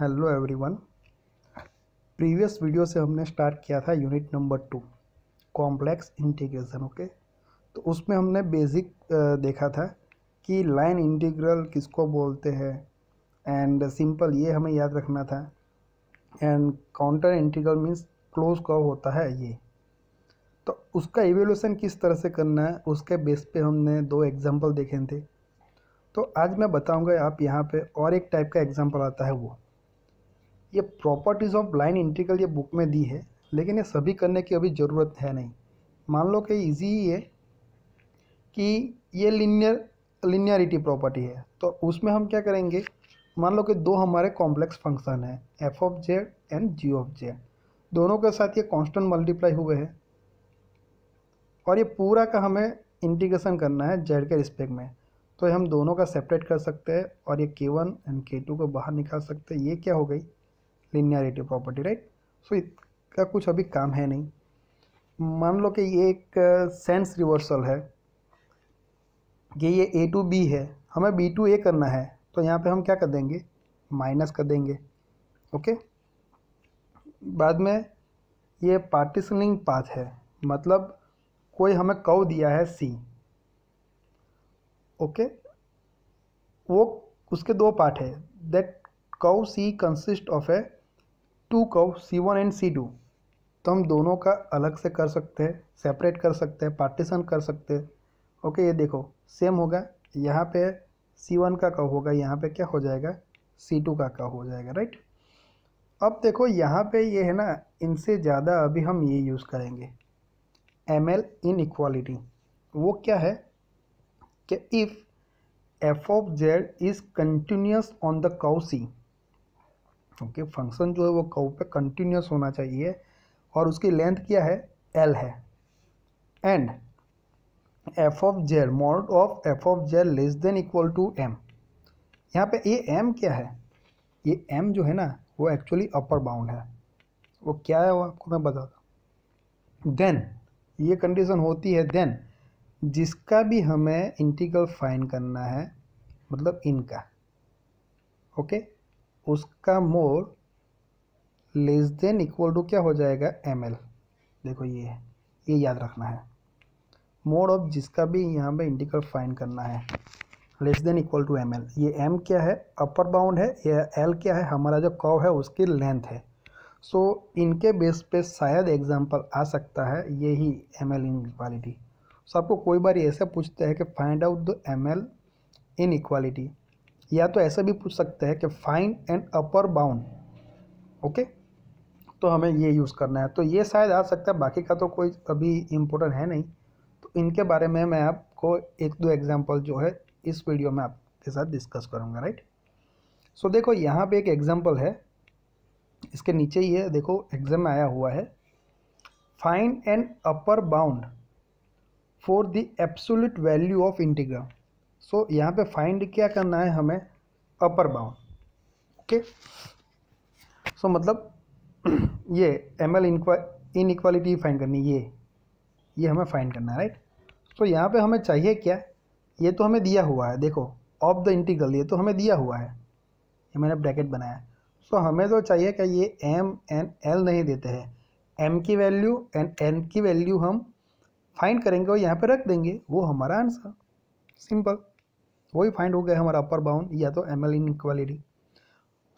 Hello everyone previous video से हमने start किया था unit number two complex integration okay तो उसमें हमने बेसिक देखा था कि लाइन इंटीग्रल किसको बोलते हैं एंड सिंपल ये हमें याद रखना था and contour integral means close curve होता है ये तो उसका एवेल्यूशन किस तरह से करना है उसके बेस पे हमने दो एग्जांपल देखे थे तो आज मैं बताऊंगा आप यहाँ पे और एक टाइप का एग्जांपल आता है वो ये प्रॉपर्टीज़ ऑफ लाइन इंटीग्रल ये बुक में दी है लेकिन ये सभी करने की अभी ज़रूरत है नहीं मान लो कि इजी ही है कि ये लिनियर लिनियरिटी प्रॉपर्टी है तो उसमें हम क्या करेंगे मान लो कि दो हमारे कॉम्प्लेक्स फंक्शन है f of z and g of z दोनों के साथ ये कांस्टेंट मल्टीप्लाई हुए हैं और ये पूरा का हमें इंटीग्रेशन करना है जेड के रिस्पेक्ट में तो हम दोनों का सेपरेट कर सकते हैं और ये के वन एंड के टू को बाहर निकाल सकते हैं ये क्या हो गई लिनियरिटी प्रॉपर्टी राइट सो इसका कुछ अभी काम है नहीं मान लो कि ये एक सेंस रिवर्सल है कि ये ए टू बी है हमें बी टू ए करना है तो यहाँ पे हम क्या कर देंगे माइनस कर देंगे ओके बाद में ये पार्टिशनिंग पाथ है मतलब कोई हमें कव दिया है सी ओके वो उसके दो पार्ट है that curve C consist of a two curve C one and C two तो हम दोनों का अलग से कर सकते हैं सेपरेट कर सकते हैं पार्टीशन कर सकते हैं ओके ये देखो सेम होगा यहाँ पे सी वन का कव होगा यहाँ पे क्या हो जाएगा सी टू का कव हो जाएगा राइट अब देखो यहाँ पे ये है ना इनसे ज़्यादा अभी हम ये यूज़ करेंगे एम एल इन इक्वालिटी वो क्या है कि if f of z is continuous on the curve C okay function जो है वो कव पे कंटिन्यूस होना चाहिए और उसकी लेंथ क्या है एल है and f of z mod of f of z less than equal to M यहाँ पे ये एम क्या है ये एम जो है ना वो एक्चुअली अपर बाउंड है वो क्या है वो आपको मैं बता दूँ देन ये कंडीशन होती है देन जिसका भी हमें इंटीग्रल फाइन करना है मतलब इनका ओके okay? उसका mod less than equal to क्या हो जाएगा एम एल देखो ये है ये याद रखना है मोड ऑफ जिसका भी यहाँ पे इंडिकल फाइंड करना है less than equal to M L ये एम क्या है अपर बाउंड है या एल क्या है हमारा जो कव है उसकी लेंथ है सो so, इनके बेस पे शायद एग्जाम्पल आ सकता है ये ही M L inequality so आपको कोई बार ऐसा पूछते हैं कि find out the M L inequality या तो ऐसा भी पूछ सकते हैं कि find an upper bound okay तो हमें ये यूज़ करना है तो ये शायद आ सकता है बाकी का तो कोई अभी इम्पोर्टेंट है नहीं तो इनके बारे में मैं आपको एक दो एग्जाम्पल जो है इस वीडियो में आपके साथ डिस्कस करूँगा राइट सो so, देखो यहाँ पे एक एग्जाम्पल है इसके नीचे ही है देखो एग्जाम में आया हुआ है find an upper bound for the absolute value of integral so so, यहाँ पे फाइंड क्या करना है हमें अपर बाउंड ओके सो मतलब ये M L inequality find करनी ये ये हमें फाइंड करना है राइट सो so, यहाँ पे हमें चाहिए क्या ये तो हमें दिया हुआ है देखो ऑफ द इंटीग्रल ये तो हमें दिया हुआ है ये मैंने ब्रैकेट बनाया है सो so, हमें तो चाहिए क्या ये एम एन एल नहीं देते हैं एम की वैल्यू एंड एन की वैल्यू हम फाइंड करेंगे और यहाँ पे रख देंगे वो हमारा आंसर सिंपल वही फाइंड हो गया हमारा अपर बाउंड या तो एम एल इनक्वालिटी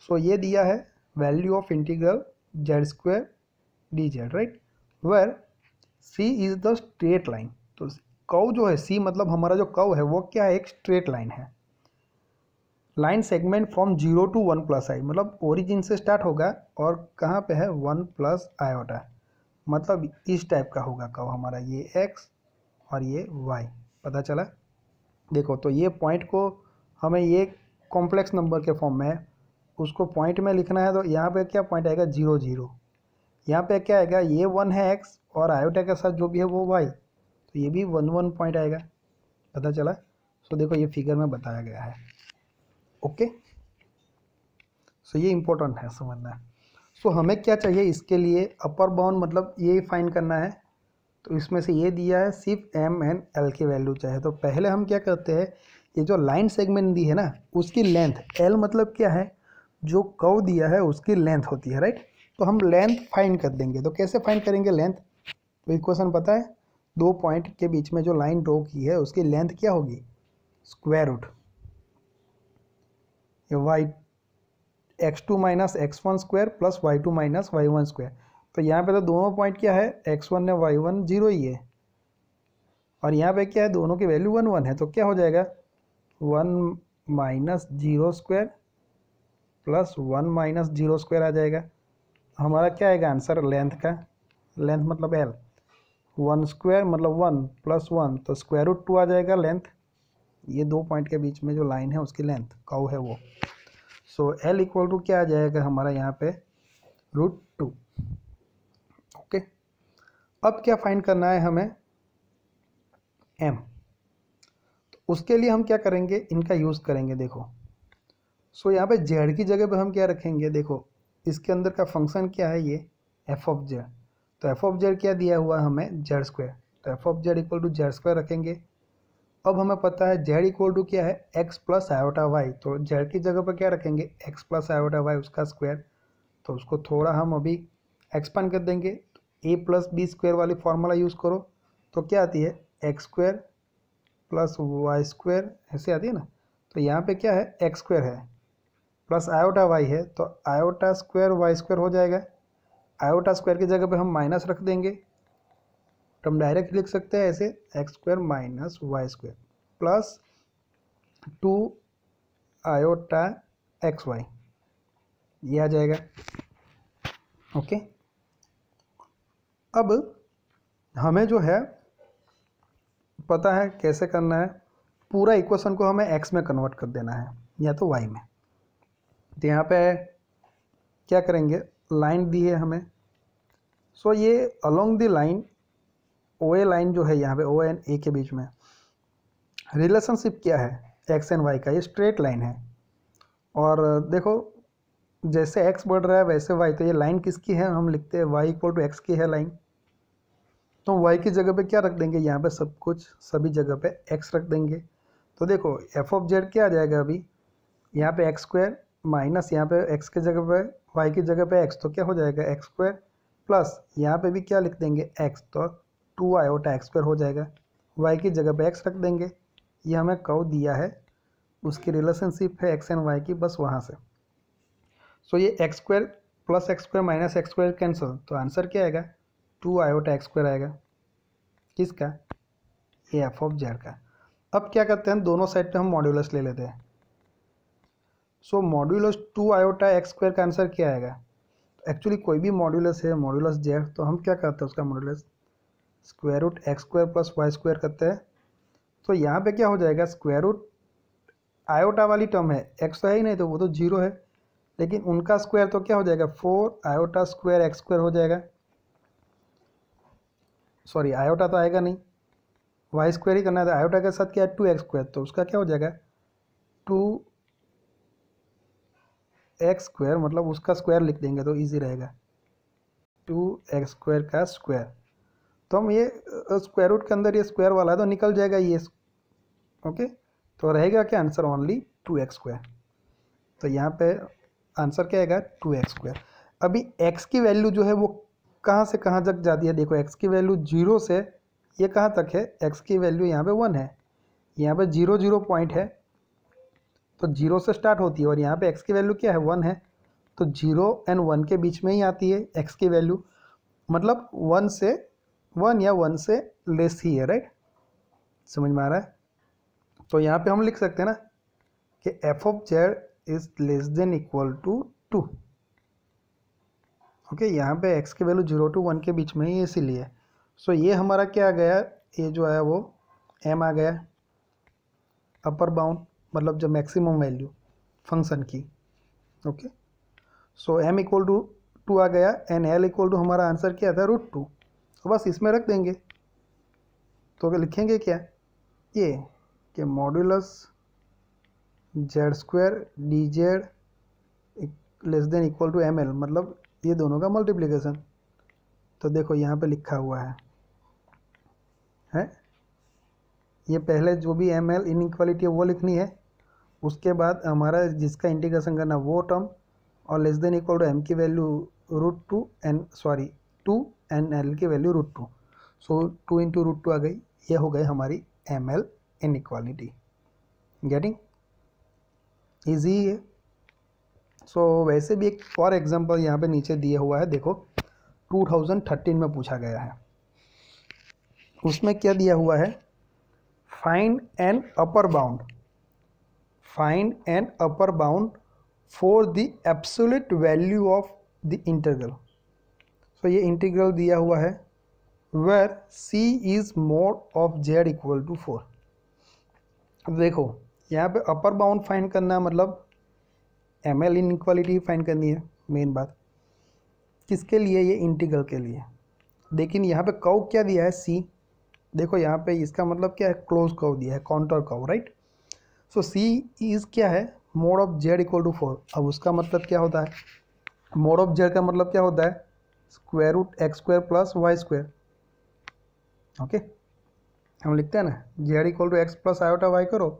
सो ये दिया है value of integral z square d z right where C is the straight line तो कव जो है सी मतलब हमारा जो कव है वो क्या है एक स्ट्रेट लाइन है line segment from zero to one plus i मतलब ओरिजिन से स्टार्ट होगा और कहाँ पे है वन प्लस आयोटा मतलब इस टाइप का होगा कव हमारा ये एक्स और ये वाई पता चला देखो तो ये पॉइंट को हमें ये कॉम्प्लेक्स नंबर के फॉर्म में है उसको पॉइंट में लिखना है तो यहाँ पे क्या पॉइंट आएगा जीरो जीरो यहाँ पे क्या आएगा ये वन है एक्स और आयोटा के साथ जो भी है वो वाई तो ये भी वन वन पॉइंट आएगा पता चला सो तो देखो ये फिगर में बताया गया है ओके सो ये इम्पोर्टेंट है समझना सो हमें क्या चाहिए इसके लिए अपर बाउंड मतलब ये फाइन करना है तो इसमें से ये दिया है सिर्फ एम एंड एल की वैल्यू चाहे तो पहले हम क्या करते हैं ये जो लाइन सेगमेंट दी है ना उसकी लेंथ एल मतलब क्या है जो कव दिया है उसकी लेंथ होती है राइट तो हम लेंथ फाइंड कर देंगे तो कैसे फाइंड करेंगे लेंथ तो क्वेश्चन पता है दो पॉइंट के बीच में जो लाइन ड्रो की है उसकी लेंथ क्या होगी स्क्वायर रूट ये y x two minus x one square plus y two minus y one square तो यहाँ पे तो दोनों पॉइंट क्या है एक्स वन या वाई वन जीरो ही है और यहाँ पे क्या है दोनों की वैल्यू वन वन है तो क्या हो जाएगा one minus zero square plus one minus zero square आ जाएगा हमारा क्या आएगा आंसर लेंथ का लेंथ मतलब एल वन स्क्वायर मतलब वन प्लस वन तो स्क्वायर रूट टू आ जाएगा लेंथ ये दो पॉइंट के बीच में जो लाइन है उसकी लेंथ कौ है वो सो एल इक्वल टू क्या आ जाएगा हमारा यहाँ पे रूट टू अब क्या फाइंड करना है हमें एम तो उसके लिए हम क्या करेंगे इनका यूज़ करेंगे देखो सो यहाँ पे जेड की जगह पे हम क्या रखेंगे देखो इसके अंदर का फंक्शन क्या है ये एफ ऑफ जेड तो एफ ऑफ जेड क्या दिया हुआ है हमें जेड स्क्वायर तो f of z equal to z square रखेंगे अब हमें पता है जेड इक्वल टू क्या है एक्स प्लस आयोटा वाई तो जेड की जगह पर क्या रखेंगे एक्स प्लस आयोटा वाई उसका स्क्वायर तो उसको थोड़ा हम अभी एक्सपांड कर देंगे ए प्लस बी स्क्वायर वाली फार्मूला यूज़ करो तो क्या आती है x square plus y square ऐसे आती है ना तो यहाँ पे क्या है एक्स स्क्वायर है प्लस आयोटा वाई है तो आयोटा स्क्वायर वाई स्क्वायर हो जाएगा आयोटा स्क्वायर की जगह पे हम माइनस रख देंगे तो हम डायरेक्ट लिख सकते हैं ऐसे x square minus y square plus two iota x y ये आ जाएगा ओके okay? अब हमें जो है पता है कैसे करना है पूरा इक्वेशन को हमें एक्स में कन्वर्ट कर देना है या तो वाई में तो यहाँ पे क्या करेंगे लाइन दी है हमें सो ये along the line O A line जो है यहाँ पे ओ एन ए के बीच में रिलेशनशिप क्या है एक्स एंड वाई का ये स्ट्रेट लाइन है और देखो जैसे एक्स बढ़ रहा है वैसे वाई तो ये लाइन किसकी है हम लिखते हैं वाई इक्वल टू एक्स की है लाइन तो वाई y की जगह पे क्या रख देंगे यहाँ पे सब कुछ सभी जगह पे x रख देंगे तो देखो एफ ऑफ जेड क्या आ जाएगा अभी यहाँ पे एक्स स्क्वायर माइनस यहाँ पे x की जगह पे y की जगह पे x तो क्या हो जाएगा एक्स स्क्वायर प्लस यहाँ पे भी क्या लिख देंगे x तो टू आई ओटा एक्स स्क्वायर हो जाएगा y की जगह पे x रख देंगे ये हमें कव दिया है उसकी रिलेशनशिप है एक्स एंड वाई की बस वहाँ से सो ये x square plus x square minus x square cancel तो आंसर क्या आएगा टू आयोटा एक्स स्क्वायर आएगा किसका ए एफ ऑफ जेड का अब क्या करते हैं दोनों साइड पे हम मॉड्यूलस ले लेते हैं so modulus two iota x square का आंसर क्या आएगा एक्चुअली कोई भी मॉड्यूलस है मॉड्यूलस जेड तो हम क्या करते हैं उसका modulus square root x square plus y square करते हैं तो यहाँ पे क्या हो जाएगा स्क्वायर रूट आयोटा वाली टर्म है एक्स तो है ही नहीं तो वो तो जीरो है लेकिन उनका स्क्वायर तो क्या हो जाएगा four iota square x square हो जाएगा सॉरी आयोटा तो आएगा नहीं वाई स्क्वायर ही करना है तो आयोटा के साथ क्या है टू एक्स स्क्वायर तो उसका क्या हो जाएगा टू एक्स स्क्वायर मतलब उसका स्क्वायर लिख देंगे तो इजी रहेगा टू एक्स स्क्वायर का स्क्वायर तो हम ये स्क्वायर रूट के अंदर ये स्क्वायर वाला है तो निकल जाएगा ये ओके तो रहेगा क्या answer only two x square तो यहाँ पे आंसर क्या आएगा टू एक्स स्क्वायर अभी एक्स की वैल्यू जो है वो कहाँ से कहाँ तक जाती है देखो एक्स की वैल्यू जीरो से ये कहाँ तक है एक्स की वैल्यू यहाँ पे वन है यहाँ पे जीरो जीरो पॉइंट है तो जीरो से स्टार्ट होती है और यहाँ पे एक्स की वैल्यू क्या है वन है तो जीरो एंड वन के बीच में ही आती है एक्स की वैल्यू मतलब वन से वन या वन से लेस ही है राइट समझ में आ रहा है तो यहाँ पे हम लिख सकते हैं ना कि f of z is less than equal to two okay okay, यहाँ पे एक्स के वैल्यू जीरो टू वन के बीच में ही इसीलिए है सो so, ये हमारा क्या आ गया ये जो है वो एम आ गया अपर बाउंड मतलब जो मैक्सिमम वैल्यू फंक्शन की okay so M equal to two आ गया एंड एल इक्वल टू हमारा आंसर क्या था रूट टू तो बस इसमें रख देंगे तो लिखेंगे क्या ये कि modulus z square d z less than equal to M L मतलब ये दोनों का मल्टीप्लिकेशन तो देखो यहाँ पे लिखा हुआ है है ये पहले जो भी एम एल इनक्वालिटी है वो लिखनी है उसके बाद हमारा जिसका इंटीग्रेशन करना वो टर्म और less than equal to M की value root two N sorry two N L की value root two so two into root two आ गई ये हो गई हमारी M L inequality getting easy है सो so, वैसे भी एक फॉर एग्जांपल यहाँ पे नीचे दिया हुआ है देखो 2013 में पूछा गया है उसमें क्या दिया हुआ है find an upper bound find an upper bound for the absolute value of the integral so ये इंटीग्रल दिया हुआ है where C is mod of z equal to four देखो यहाँ पे अपर बाउंड फाइंड करना मतलब एम एल इनक्वालिटी फाइंड करनी है मेन बात किसके लिए ये इंटीग्रल के लिए लेकिन यहाँ पे कव क्या दिया है सी देखो यहाँ पे इसका मतलब क्या है क्लोज कव दिया है काउंटर कव राइट सो सी इज़ क्या है mod of z equal to four अब उसका मतलब क्या होता है मोड ऑफ जेड का मतलब क्या होता है square root x square plus y square okay हम लिखते हैं ना z equal to x plus iota y करो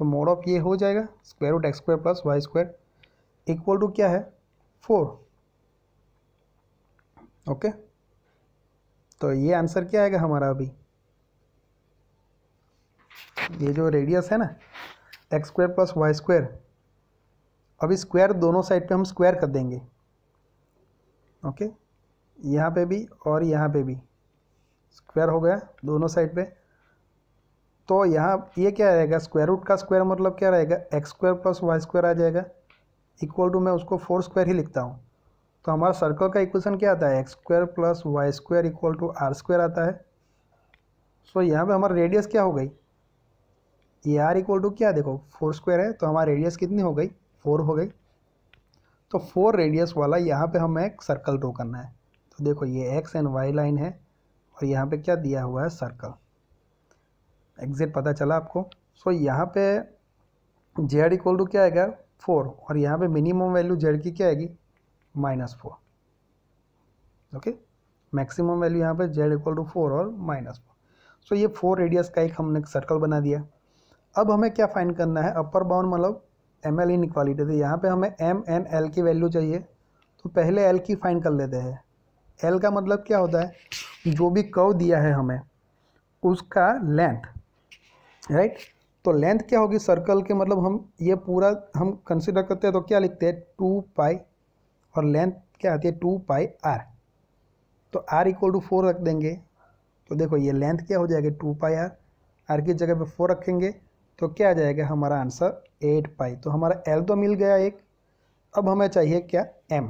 तो मोड ऑफ ये हो जाएगा square root x square plus y square equal to क्या है फोर ओके तो ये आंसर क्या आएगा हमारा अभी ये जो रेडियस है ना x square plus y square अभी स्क्वायर दोनों साइड पे हम स्क्वायर कर देंगे ओके यहाँ पे भी और यहाँ पे भी स्क्वायर हो गया दोनों साइड पे तो यहाँ ये क्या रहेगा स्क्वायर रूट का स्क्वायर मतलब क्या रहेगा x square plus y square आ जाएगा इक्वल टू मैं उसको फोर स्क्वायर ही लिखता हूँ तो हमारा सर्कल का इक्वेशन क्या आता है x square plus y square equal to r square आता है सो so, यहाँ पे हमारा रेडियस क्या हो गई ये आर इक्वल टू क्या देखो फोर स्क्वायर है तो हमारा रेडियस कितनी हो गई फोर हो गई तो फोर रेडियस वाला यहाँ पर हमें एक सर्कल ड्रॉ करना है तो देखो ये एक्स एंड वाई लाइन है और यहाँ पर क्या दिया हुआ है सर्कल एग्जैक्ट पता चला आपको सो so, यहाँ पे जेड इक्वल टू क्या आएगा फोर और यहाँ पे मिनिमम वैल्यू जेड की क्या आएगी minus four okay maximum value यहाँ पे जेड इक्वल टू फोर और माइनस फोर सो ये फोर रेडियस का एक हमने सर्कल बना दिया अब हमें क्या फाइंड करना है अपर बाउंड मतलब एम एल इन इक्वालिटी तो यहाँ पर हमें एम एन एल की वैल्यू चाहिए तो पहले एल की फाइंड कर लेते हैं एल का मतलब क्या होता है जो भी कव दिया है हमें उसका लेंथ राइट तो लेंथ क्या होगी सर्कल के मतलब हम ये पूरा हम कंसिडर करते हैं तो क्या लिखते हैं टू पाई और लेंथ क्या आती है टू पाई आर तो आर इक्वल टू फोर रख देंगे तो देखो ये लेंथ क्या हो जाएगी टू पाई आर आर की जगह पे फोर रखेंगे तो क्या आ जाएगा हमारा आंसर एट पाई तो हमारा एल तो मिल गया एक अब हमें चाहिए क्या एम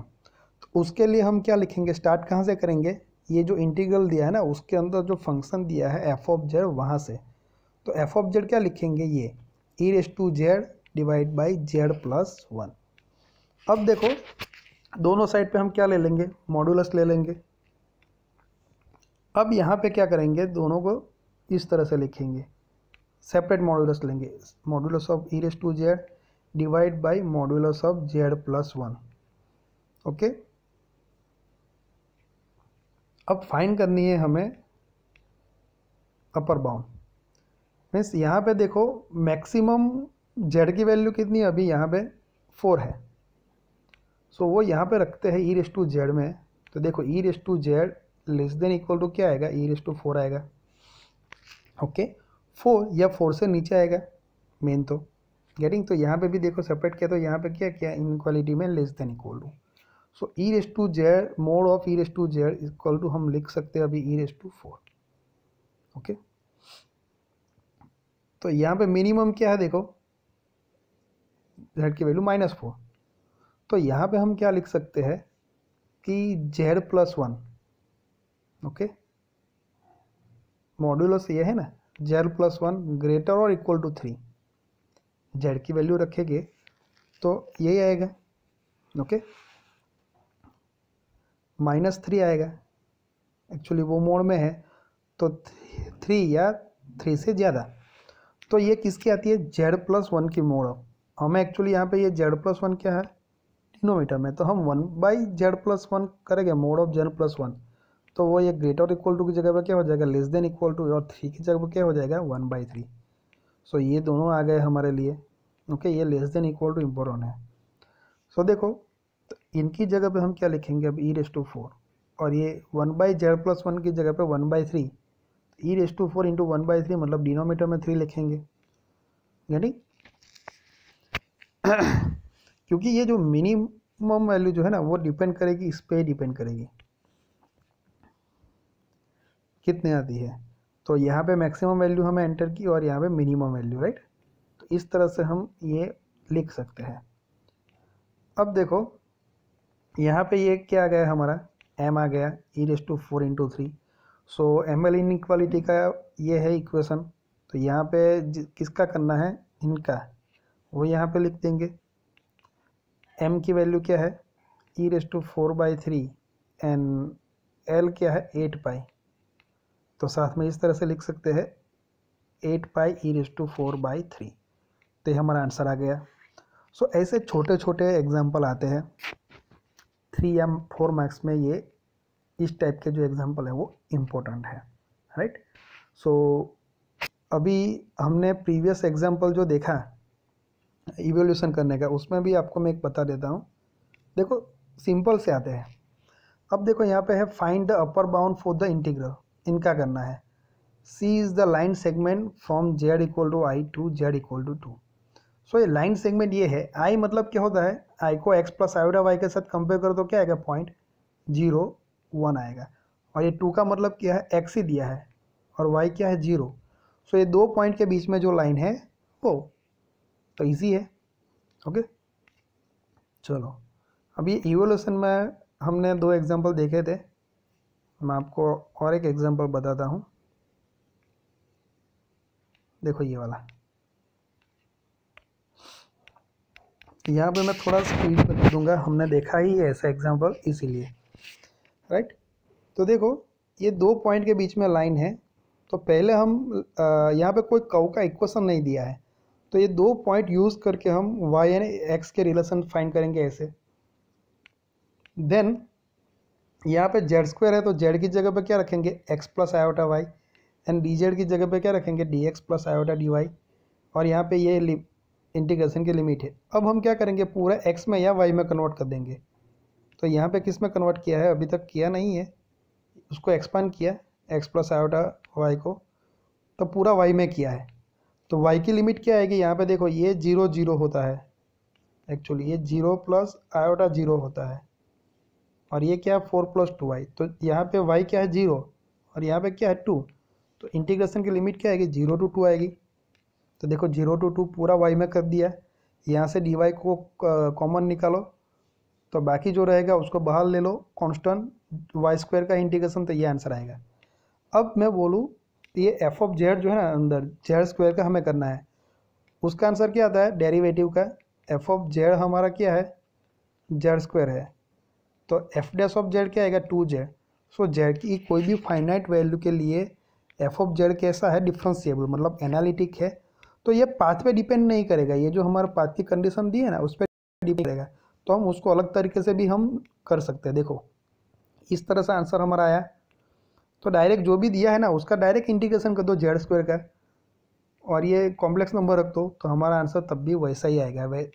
तो उसके लिए हम क्या लिखेंगे स्टार्ट कहाँ से करेंगे ये जो इंटीग्रल दिया है ना उसके अंदर जो फंक्शन दिया है एफ ऑफ जेड वहाँ से तो एफ ऑफ जेड क्या लिखेंगे ये e raise to z divide by z plus one अब देखो दोनों साइड पे हम क्या ले लेंगे मॉडुलस ले लेंगे अब यहाँ पे क्या करेंगे दोनों को इस तरह से लिखेंगे सेपरेट मॉडुलस लेंगे modulus of e raise to z divide by modulus of z plus one okay अब फाइन करनी है हमें अपर बाउंड मीन्स यहाँ पे देखो मैक्सिमम जेड की वैल्यू कितनी है अभी यहाँ पे फोर है सो so, वो यहाँ पे रखते हैं ई रेस टू जेड में तो देखो e raise to z less than equal to क्या आएगा ई रेस टू फोर आएगा ओके फोर या फोर से नीचे आएगा मेन तो गेटिंग तो यहाँ पे भी देखो सेपरेट किया तो यहाँ पे क्या क्या इनक्वालिटी में less than equal to so e raise to z mod of e raise to z equal to हम लिख सकते हैं अभी e raise to four okay तो यहाँ पे मिनिमम क्या है देखो जेड की वैल्यू माइनस फोर तो यहाँ पे हम क्या लिख सकते हैं कि जेड प्लस वन ओके से यह है ना जेड प्लस वन ग्रेटर और इक्वल टू थ्री जेड की वैल्यू रखेंगे तो यही आएगा ओके माइनस थ्री आएगा एक्चुअली वो मोड में है तो थ्री या थ्री से ज़्यादा तो ये किसकी आती है जेड प्लस वन की मोड़ हमें एक्चुअली यहाँ पे ये जेड प्लस वन क्या है डिनोमीटर में तो हम one by z plus one करेंगे mod of z plus one तो वो ये ग्रेटर इक्वल टू की जगह पर क्या हो जाएगा लेस देन इक्वल टू और थ्री की जगह पर क्या हो जाएगा वन बाई थ्री सो ये दोनों आ गए हमारे लिए ओके ये less than equal to important है सो देखो तो इनकी जगह पर हम क्या लिखेंगे अब ई रेस टू फोर और ये one by z plus one की जगह पर one by three e raise to four into one by three मतलब डिनोमीटर में थ्री लिखेंगे यानी क्योंकि ये जो मिनिमम वैल्यू जो है ना वो डिपेंड करेगी इस पर डिपेंड करेगी कितने आती है तो यहाँ पे मैक्सिमम वैल्यू हमें एंटर की और यहाँ पे मिनिमम वैल्यू राइट तो इस तरह से हम ये लिख सकते हैं अब देखो यहाँ पे ये क्या आ गया हमारा एम आ गया e raise to four into three so M L inequality का ये है इक्वेशन तो यहाँ पे किसका करना है इनका वो यहाँ पे लिख देंगे एम की वैल्यू क्या है e raise to four by three and L क्या है एट पाई तो साथ में इस तरह से लिख सकते हैं eight pi e raise to four by three तो ये हमारा आंसर आ गया सो so, ऐसे छोटे छोटे एग्जाम्पल आते हैं थ्री या फोर मार्क्स में ये इस टाइप के जो एग्जाम्पल है वो इम्पोर्टेंट है राइट सो so, अभी हमने प्रीवियस एग्जाम्पल जो देखा इवोल्यूशन करने का उसमें भी आपको मैं एक बता देता हूँ देखो सिंपल से आते हैं अब देखो यहाँ पे है find the upper bound for the integral इनका करना है C is the line segment from z equal to i to z equal to two so ये लाइन सेगमेंट ये है आई मतलब क्या होता है आई को एक्स प्लस आयोडा वाई के साथ कंपेयर करो तो क्या आएगा पॉइंट जीरो वन आएगा और ये टू का मतलब क्या है एक्स ही दिया है और वाई क्या है जीरो सो ये दो पॉइंट के बीच में जो लाइन है वो तो इजी है ओके चलो अभी इवोल्यूशन में हमने दो एग्जांपल देखे थे मैं आपको और एक एग्जांपल बताता हूँ देखो ये वाला यहाँ पे मैं थोड़ा स्पीड बता दूंगा हमने देखा ही है ऐसा एग्जांपल इसीलिए राइट तो देखो ये दो पॉइंट के बीच में लाइन है तो पहले हम यहाँ पे कोई कव का इक्वेशन नहीं दिया है तो ये दो पॉइंट यूज़ करके हम वाई एंड एक्स के रिलेशन फाइंड करेंगे ऐसे देन यहाँ पे जेड स्क्वायर है तो जेड की जगह पे क्या रखेंगे x plus iota y and d z की जगह पे क्या रखेंगे d x plus iota d y और यहाँ पे ये इंटीग्रेशन की लिमिट है अब हम क्या करेंगे पूरा एक्स में या वाई में कन्वर्ट कर देंगे तो यहाँ पे किस में कन्वर्ट किया है अभी तक किया नहीं है उसको एक्सपांड किया एक्स प्लस आयोटा वाई को तो पूरा वाई में किया है तो वाई की लिमिट क्या आएगी यहाँ पे देखो ये जीरो जीरो होता है एक्चुअली ये जीरो प्लस आयोटा जीरो होता है और ये क्या है फोर प्लस टू वाई तो यहाँ पे वाई क्या है जीरो और यहाँ पे क्या है टू तो इंटीग्रेशन की लिमिट क्या आएगी जीरो टू टू आएगी तो देखो जीरो टू टू पूरा वाई में कर दिया यहाँ से डी वाई को कॉमन निकालो तो बाकी जो रहेगा उसको बहाल ले लो कॉन्स्टेंट वाई स्क्वायर का इंटीग्रेशन तो ये आंसर आएगा अब मैं बोलूँ ये एफ ऑफ जेड जो है ना अंदर जेड स्क्वायर का हमें करना है उसका आंसर क्या आता है डेरिवेटिव का एफ ऑफ जेड हमारा क्या है जेड स्क्वायर है तो एफ डैश ऑफ जेड क्या आएगा टू जेड सो जेड की कोई भी फाइनाइट वैल्यू के लिए एफ ऑफ जेड कैसा है डिफ्रेंसीबल मतलब एनालिटिक है तो ये पाथ पे डिपेंड नहीं करेगा ये जो हमारा पाथ की कंडीशन दी है ना उस पर डिपेंड करेगा तो हम उसको अलग तरीके से भी हम कर सकते हैं देखो इस तरह से आंसर हमारा आया तो डायरेक्ट जो भी दिया है ना उसका डायरेक्ट इंटीग्रेशन कर दो जेड स्क्वायर का और ये कॉम्प्लेक्स नंबर रख दो तो हमारा आंसर तब भी वैसा ही आएगा वै,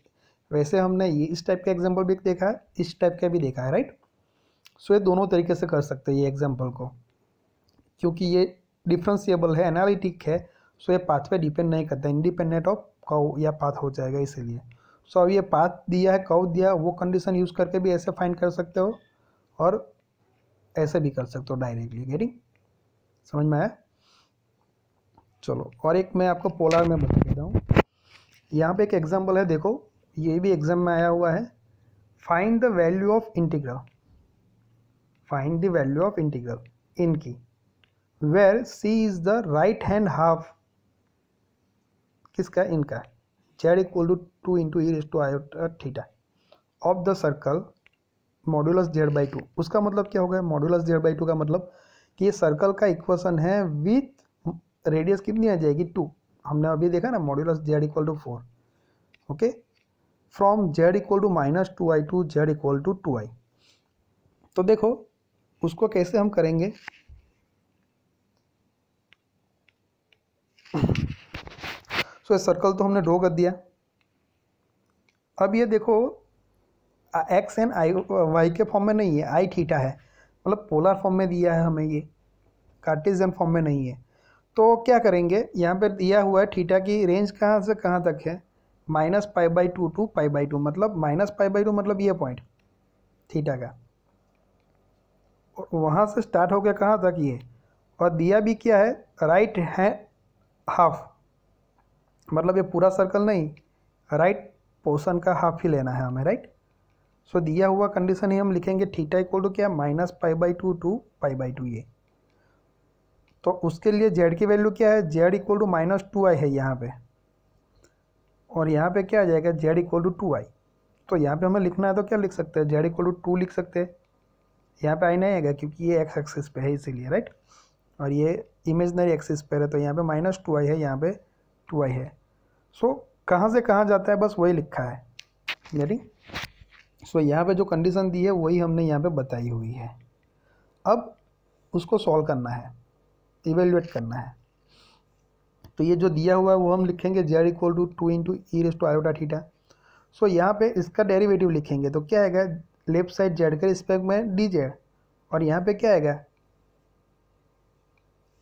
वैसे हमने ये इस टाइप का एग्जाम्पल भी देखा है इस टाइप का भी देखा है राइट सो ये दोनों तरीके से कर सकते हैं ये एग्जाम्पल को क्योंकि ये डिफ्रेंसीबल है एनालिटिक है सो ये पाथ पर डिपेंड नहीं करता इंडिपेंडेंट ऑफ का या पाथ हो जाएगा इसीलिए सो अब ये पाथ दिया है कव दिया है वो कंडीशन यूज़ करके भी ऐसे फाइंड कर सकते हो और ऐसे भी कर सकते हो डायरेक्टली गेटिंग समझ में आया चलो और एक मैं आपको पोलार में बता देता हूँ यहाँ पे एक एग्जाम्पल है देखो ये भी एग्जाम में आया हुआ है find the value of integral find the value of integral इनकी where C is the right hand half किसका इनका z equal to two into e raise to iota theta of the circle modulus z by two उसका मतलब क्या होगा modulus z by to का मतलब कि ये सर्कल का इक्वेशन है विथ रेडियस कितनी आ जाएगी टू हमने अभी देखा ना modulus z equal to four okay from z equal to minus two i to z equal to two i तो देखो उसको कैसे हम करेंगे सो ये सर्कल तो हमने ड्रॉ कर दिया अब ये देखो एक्स एंड आई वाई के फॉर्म में नहीं है आई थीटा है मतलब पोलर फॉर्म में दिया है हमें ये कार्टिजन फॉर्म में नहीं है तो क्या करेंगे यहाँ पर दिया हुआ है थीटा की रेंज कहाँ से कहाँ तक है minus pi by two to pi by two मतलब माइनस पाई बाई टू मतलब ये पॉइंट थीटा का और वहाँ से स्टार्ट हो गया कहाँ तक ये और दिया भी क्या है राइट है हाफ मतलब ये पूरा सर्कल नहीं राइट पोर्सन का हाफ ही लेना है हमें राइट सो so, दिया हुआ कंडीशन ही हम लिखेंगे थीटा इक्वल टू क्या minus pi by two to pi by two ये तो उसके लिए जेड की वैल्यू क्या है z equal to minus two i है यहाँ पे और यहाँ पे क्या आ जाएगा z equal to two i तो यहाँ पे हमें लिखना है तो क्या लिख सकते हैं जेड इक्वल टू टू लिख सकते हैं यहाँ पे आई नहीं आएगा क्योंकि ये एक्स एक्सिस पे है इसीलिए राइट और ये इमेजनरी एक्सिस पे है तो यहाँ पे माइनस टू आई है यहाँ पे वही है सो so, कहाँ से कहाँ जाता है बस वही लिखा है यानी सो so, यहाँ पे जो कंडीशन दी है वही हमने यहाँ पे बताई हुई है अब उसको सॉल्व करना है इवेल्युएट करना है तो ये जो दिया हुआ है वो हम लिखेंगे z equal to two into e raise to iota theta so यहाँ पे इसका डेरिवेटिव लिखेंगे तो क्या आएगा लेफ्ट साइड जेड के रिस्पेक्ट में डी जेड और यहाँ पे क्या आएगा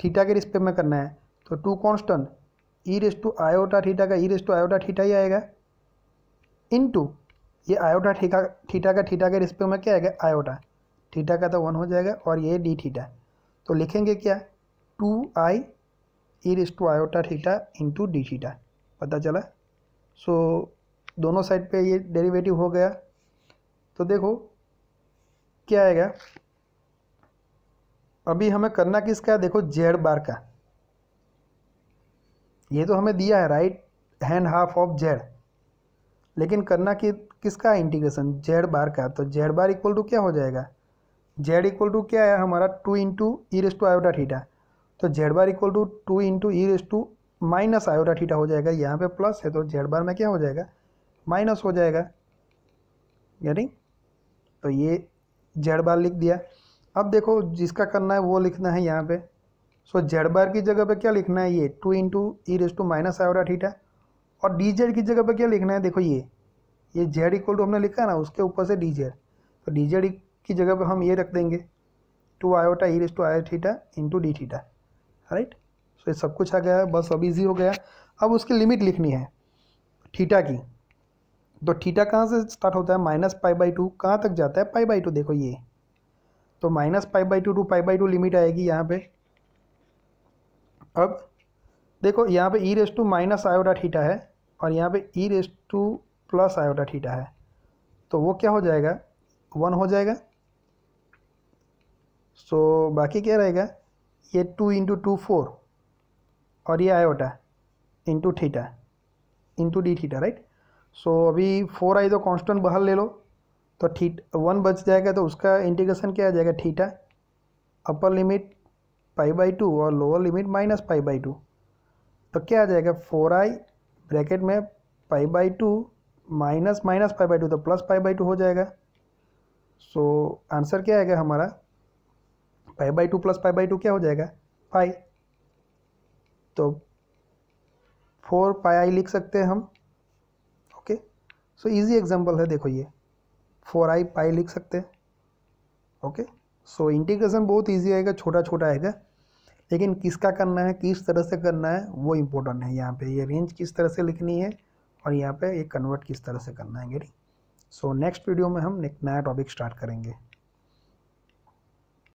थीटा के रिस्पेक्ट में करना है तो two constant e raise to iota theta का e raise to iota theta ही आएगा इन टू ये आयोटा थीटा थीटा का थीटा के रिस्पेक्ट में क्या आएगा आयोटा थीटा का तो वन हो जाएगा और ये डी थीटा तो लिखेंगे क्या two i e raise to iota theta into d theta पता चला सो so, दोनों साइड पे ये डेरिवेटिव हो गया तो देखो क्या आएगा अभी हमें करना किसका है देखो जेड बार का ये तो हमें दिया है right hand half of z लेकिन करना कि किसका इंटीग्रेशन जेड बार का तो जेड बार इक्वल टू क्या हो जाएगा जेड इक्वल टू क्या है हमारा two into e raise to iota theta तो z bar equal to two into e raise to minus iota theta हो जाएगा यहाँ पे प्लस है तो जेड बार में क्या हो जाएगा माइनस हो जाएगा यानी तो ये जेड बार लिख दिया अब देखो जिसका करना है वो लिखना है यहाँ पर सो जेड बार की जगह पर क्या लिखना है ये two into e raise to minus iota theta और डी जेड की जगह पर क्या लिखना है देखो ये ये जेड इक्वल टू हमने लिखा है ना उसके ऊपर से डी जेड तो डी जेड की जगह पर हम ये रख देंगे two iota e raise to iota theta into d theta right so ये सब कुछ आ गया है बस अब ईजी हो गया अब उसकी लिमिट लिखनी है ठीठा की तो ठीठा कहाँ से स्टार्ट होता है माइनस पाई बाई टू कहाँ तक जाता है पाई बाई टू देखो ये तो minus pi by two to pi by two limit आएगी यहाँ पे अब देखो यहाँ पे e raise to minus iota theta है और यहाँ पे e raise to plus iota theta है तो वो क्या हो जाएगा वन हो जाएगा सो so, बाकी क्या रहेगा ये टू इंटू टू फोर और ये iota into theta into d theta right so अभी फोर आई तो कांस्टेंट बाहर ले लो तो ठीठ वन बच जाएगा तो उसका इंटीग्रेशन क्या आ जाएगा theta upper limit pi by two और lower limit minus pi by two तो क्या आ जाएगा फोर आई ब्रैकेट में pi by two minus minus pi by two तो प्लस पाई बाई टू हो जाएगा सो so, आंसर क्या आएगा हमारा pi by two plus pi by two क्या हो जाएगा पाई तो फोर पाई आई लिख सकते हैं हम ओके सो इजी एग्जांपल है देखो ये फोर आई पाई लिख सकते हैं ओके okay? सो इंटीग्रेशन बहुत ईजी आएगा छोटा छोटा आएगा लेकिन किसका करना है किस तरह से करना है वो इम्पोर्टेंट है यहाँ पे ये रेंज किस तरह से लिखनी है और यहाँ पे ये कन्वर्ट किस तरह से करना है गेटिंग सो नेक्स्ट वीडियो में हम एक नया टॉपिक स्टार्ट करेंगे